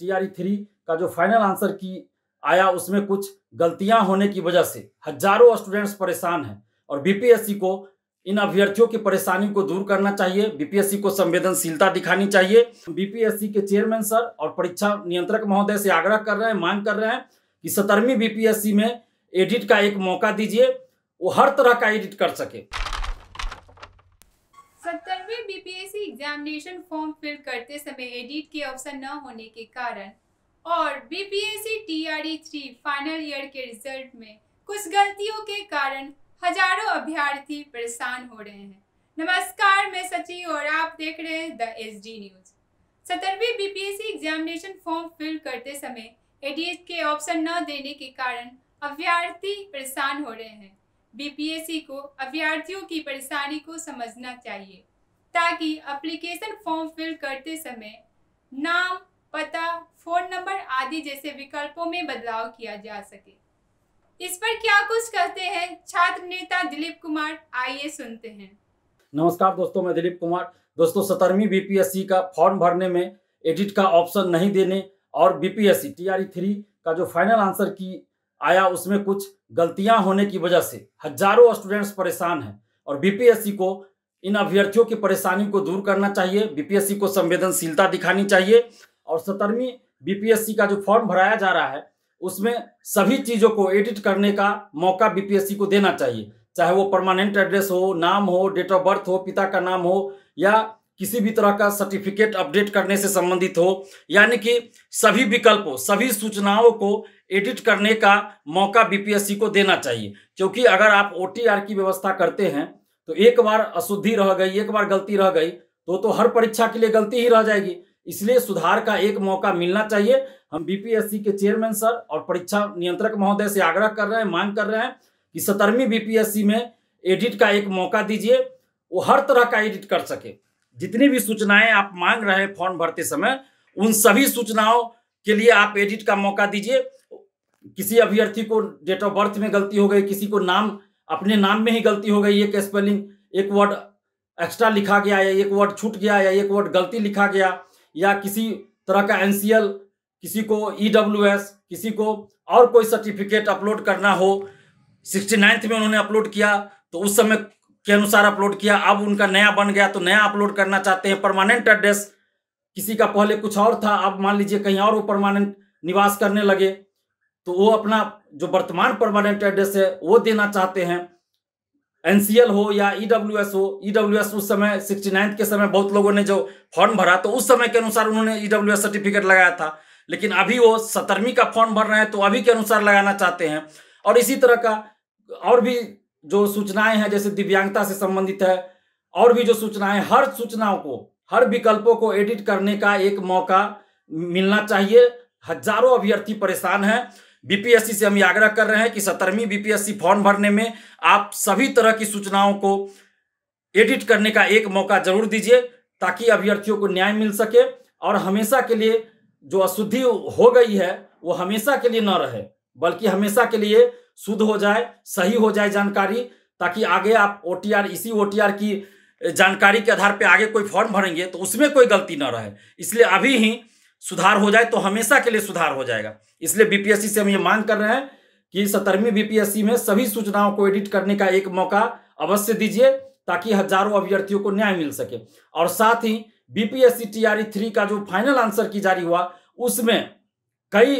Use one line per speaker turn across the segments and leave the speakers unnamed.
TRE three का जो final answer की आया उसमें कुछ गलतियां होने की वजह से हजारों स्टूडेंट्स परेशान हैं और बीपीएससी को इन अभ्यर्थियों की परेशानी को दूर करना चाहिए बीपीएससी को संवेदनशीलता दिखानी चाहिए बीपीएससी के चेयरमैन सर और परीक्षा नियंत्रक महोदय से आग्रह कर रहे हैं मांग कर रहे हैं कि सतरवीं बीपीएससी में एडिट का एक मौका दीजिए वो हर तरह का एडिट कर सके
एग्जामिनेशन फॉर्म फिल करते समय एडिट के अवसर न होने के कारण और B P S C T R TRE three final year के रिजल्ट में कुछ गलतियों के कारण हजारों अभ्यर्थी परेशान हो रहे हैं नमस्कार मैं सची और आप देख रहे हैं द एस डी न्यूज सत्रहवीं सी एग्जामिनेशन फॉर्म फिल करते समय एडिट के ऑप्शन न देने के कारण अभ्यर्थी परेशान हो रहे हैं बी पी एस सी को अभ्यर्थियों की परेशानी को समझना चाहिए ताकि अप्लीकेशन फॉर्म फिल करते समय नाम पता फोन नंबर आदि जैसे विकल्पों में बदलाव किया जा सके इस पर क्या कुछ कहते हैं छात्र नेता दिलीप कुमार आइए सुनते हैं
नमस्कार दोस्तों मैं दिलीप कुमार दोस्तों सतरवी बीपीएससी का फॉर्म भरने में एडिट का ऑप्शन नहीं देने और बीपीएससी टी आर थ्री का जो फाइनल आंसर की आया उसमें कुछ गलतियां होने की वजह से हजारों स्टूडेंट्स परेशान हैं और बीपीएससी को इन अभ्यर्थियों की परेशानी को दूर करना चाहिए बीपीएससी को संवेदनशीलता दिखानी चाहिए और सतरवीं बीपीएससी का जो फॉर्म भराया जा रहा है उसमें सभी चीज़ों को एडिट करने का मौका बीपीएससी को देना चाहिए चाहे वो परमानेंट एड्रेस हो नाम हो डेट ऑफ बर्थ हो पिता का नाम हो या किसी भी तरह का सर्टिफिकेट अपडेट करने से संबंधित हो यानी कि सभी विकल्पों सभी सूचनाओं को एडिट करने का मौका बीपीएससी को देना चाहिए क्योंकि अगर आप ओटीआर की व्यवस्था करते हैं तो एक बार अशुद्धि रह गई एक बार गलती रह गई तो तो हर परीक्षा के लिए गलती ही रह जाएगी इसलिए सुधार का एक मौका मिलना चाहिए हम बीपीएससी के चेयरमैन सर और परीक्षा नियंत्रक महोदय से आग्रह कर रहे हैं मांग कर रहे हैं कि सतरवी बीपीएससी में एडिट का एक मौका दीजिए वो हर तरह का एडिट कर सके जितनी भी सूचनाएं आप मांग रहे हैं फॉर्म भरते समय उन सभी सूचनाओं के लिए आप एडिट का मौका दीजिए किसी अभ्यर्थी को डेट ऑफ बर्थ में गलती हो गई किसी को नाम अपने नाम में ही गलती हो गई एक स्पेलिंग एक वर्ड एक्स्ट्रा लिखा गया या एक वर्ड छूट गया या एक वर्ड गलती लिखा गया या किसी तरह का एन किसी को ई e किसी को और कोई सर्टिफिकेट अपलोड करना हो सिक्सटी नाइन्थ में उन्होंने अपलोड किया तो उस समय के अनुसार अपलोड किया अब उनका नया बन गया तो नया अपलोड करना चाहते हैं परमानेंट एड्रेस किसी का पहले कुछ और था अब मान लीजिए कहीं और वो परमानेंट निवास करने लगे तो वो अपना जो वर्तमान परमानेंट एड्रेस है वो देना चाहते हैं एनसीएल हो या एस e हो एस e उस समय सिक्सटी नाइन्थ के समय बहुत लोगों ने जो फॉर्म भरा तो उस समय के अनुसार उन्होंने एस e सर्टिफिकेट लगाया था लेकिन अभी वो सत्तरवीं का फॉर्म भर रहे हैं तो अभी के अनुसार लगाना चाहते हैं और इसी तरह का और भी जो सूचनाएं हैं जैसे दिव्यांगता से संबंधित है और भी जो सूचनाएं हर सूचनाओं को हर विकल्पों को एडिट करने का एक मौका मिलना चाहिए हजारों अभ्यर्थी परेशान हैं बीपीएससी से हम ये आग्रह कर रहे हैं कि सत्तरवीं बीपीएससी फॉर्म भरने में आप सभी तरह की सूचनाओं को एडिट करने का एक मौका जरूर दीजिए ताकि अभ्यर्थियों को न्याय मिल सके और हमेशा के लिए जो अशुद्धि हो गई है वो हमेशा के लिए न रहे बल्कि हमेशा के लिए शुद्ध हो जाए सही हो जाए जानकारी ताकि आगे आप ओ इसी ओ की जानकारी के आधार पर आगे कोई फॉर्म भरेंगे तो उसमें कोई गलती ना रहे इसलिए अभी ही सुधार हो जाए तो हमेशा के लिए सुधार हो जाएगा इसलिए बीपीएससी से हम ये मांग कर रहे हैं कि सत्तरवीं बीपीएससी में सभी सूचनाओं को एडिट करने का एक मौका अवश्य दीजिए ताकि हजारों अभ्यर्थियों को न्याय मिल सके और साथ ही बीपीएससी आर थ्री का जो फाइनल आंसर की जारी हुआ उसमें कई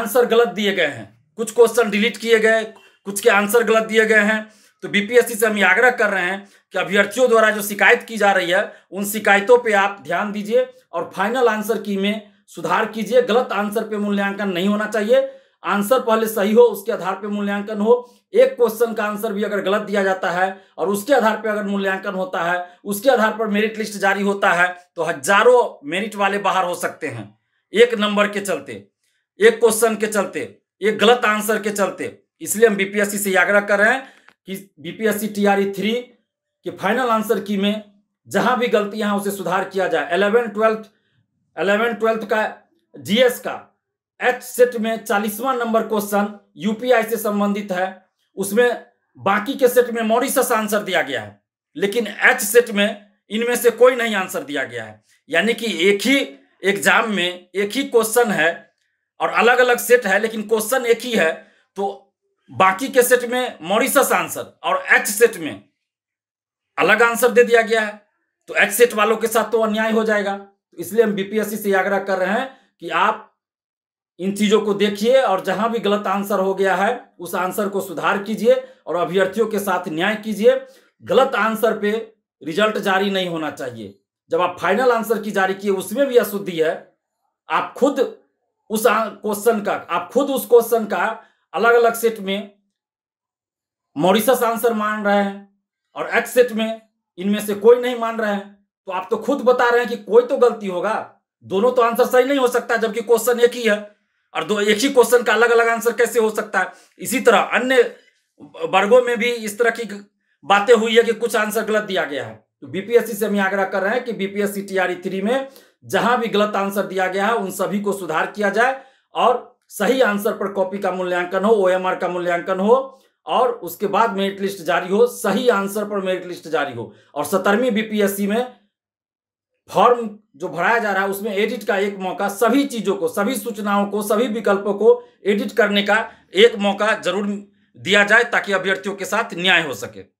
आंसर गलत दिए गए हैं कुछ क्वेश्चन डिलीट किए गए कुछ के आंसर गलत दिए गए हैं तो बीपीएससी से हम ये आग्रह कर रहे हैं कि अभ्यर्थियों द्वारा जो शिकायत की जा रही है उन शिकायतों पर आप ध्यान दीजिए और फाइनल आंसर की में सुधार कीजिए गलत आंसर पे मूल्यांकन नहीं होना चाहिए आंसर पहले सही हो उसके आधार पर मूल्यांकन हो एक क्वेश्चन का आंसर भी अगर गलत दिया जाता है और उसके आधार पर अगर मूल्यांकन होता है उसके आधार पर मेरिट लिस्ट जारी होता है तो हजारों मेरिट वाले बाहर हो सकते हैं एक नंबर के चलते एक क्वेश्चन के चलते एक गलत आंसर के चलते इसलिए हम बीपीएससी से आग्रह कर रहे हैं कि बीपीएससी टीआरई थ्री के फाइनल आंसर की में जहां भी गलतियां हैं उसे सुधार किया जाए इलेवन ट्वेल्थ इलेवेंथ ट्वेल्थ का जीएस का एच सेट में चालीसवां नंबर क्वेश्चन यूपीआई से संबंधित है उसमें बाकी के सेट में मॉरिसस आंसर दिया गया है लेकिन एच सेट में इनमें से कोई नहीं आंसर दिया गया है यानी कि एक ही एग्जाम में एक ही क्वेश्चन है और अलग अलग सेट है लेकिन क्वेश्चन एक ही है तो बाकी के सेट में मॉरिसस आंसर और एच सेट में अलग आंसर दे दिया गया है तो एच सेट वालों के साथ तो अन्याय हो जाएगा इसलिए हम बीपीएससी से आग्रह कर रहे हैं कि आप इन चीजों को देखिए और जहां भी गलत आंसर हो गया है उस आंसर को सुधार कीजिए और अभ्यर्थियों के साथ न्याय कीजिए गलत आंसर पे रिजल्ट जारी नहीं होना चाहिए जब आप फाइनल आंसर की जारी किए उसमें भी अशुद्धि है आप खुद उस क्वेश्चन का आप खुद उस क्वेश्चन का अलग अलग सेट में मॉरिसस आंसर मान रहे हैं और एक्स सेट में इनमें से कोई नहीं मान रहे हैं तो आप तो खुद बता रहे हैं कि कोई तो गलती होगा दोनों तो आंसर सही नहीं हो सकता जबकि क्वेश्चन एक ही है और दो एक ही क्वेश्चन का अलग अलग आंसर कैसे हो सकता है इसी तरह अन्य वर्गों में भी इस तरह की बातें हुई है कि कुछ आंसर गलत दिया गया है तो बीपीएससी से हम आग्रह कर रहे हैं कि बीपीएससी टीआरई थ्री में जहां भी गलत आंसर दिया गया है उन सभी को सुधार किया जाए और सही आंसर पर कॉपी का मूल्यांकन हो ओएमआर का मूल्यांकन हो और उसके बाद मेरिट लिस्ट जारी हो सही आंसर पर मेरिट लिस्ट जारी हो और सत्तरवीं बीपीएससी में फॉर्म जो भराया जा रहा है उसमें एडिट का एक मौका सभी चीज़ों को सभी सूचनाओं को सभी विकल्पों को एडिट करने का एक मौका जरूर दिया जाए ताकि अभ्यर्थियों के साथ न्याय हो सके